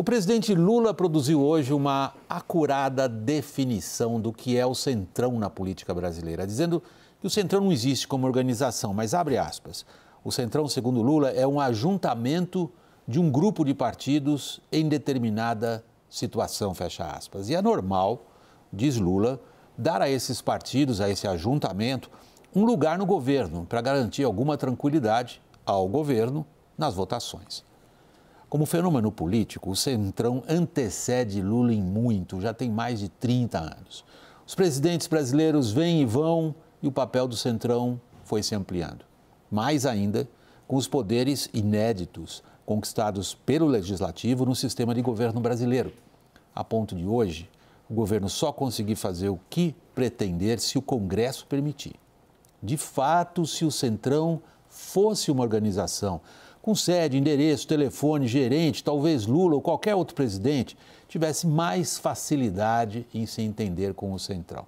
O presidente Lula produziu hoje uma acurada definição do que é o centrão na política brasileira, dizendo que o centrão não existe como organização, mas abre aspas. O centrão, segundo Lula, é um ajuntamento de um grupo de partidos em determinada situação, fecha aspas. E é normal, diz Lula, dar a esses partidos, a esse ajuntamento, um lugar no governo para garantir alguma tranquilidade ao governo nas votações. Como fenômeno político, o Centrão antecede Lula em muito, já tem mais de 30 anos. Os presidentes brasileiros vêm e vão e o papel do Centrão foi se ampliando. Mais ainda, com os poderes inéditos conquistados pelo legislativo no sistema de governo brasileiro. A ponto de hoje, o governo só conseguir fazer o que pretender se o Congresso permitir. De fato, se o Centrão fosse uma organização com sede, endereço, telefone, gerente, talvez Lula ou qualquer outro presidente, tivesse mais facilidade em se entender com o central.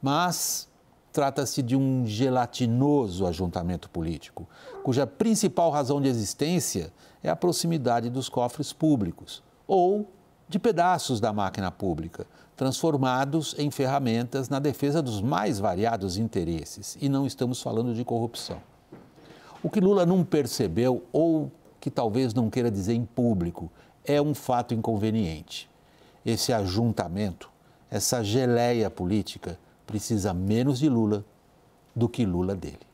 Mas trata-se de um gelatinoso ajuntamento político, cuja principal razão de existência é a proximidade dos cofres públicos ou de pedaços da máquina pública, transformados em ferramentas na defesa dos mais variados interesses. E não estamos falando de corrupção. O que Lula não percebeu, ou que talvez não queira dizer em público, é um fato inconveniente. Esse ajuntamento, essa geleia política, precisa menos de Lula do que Lula dele.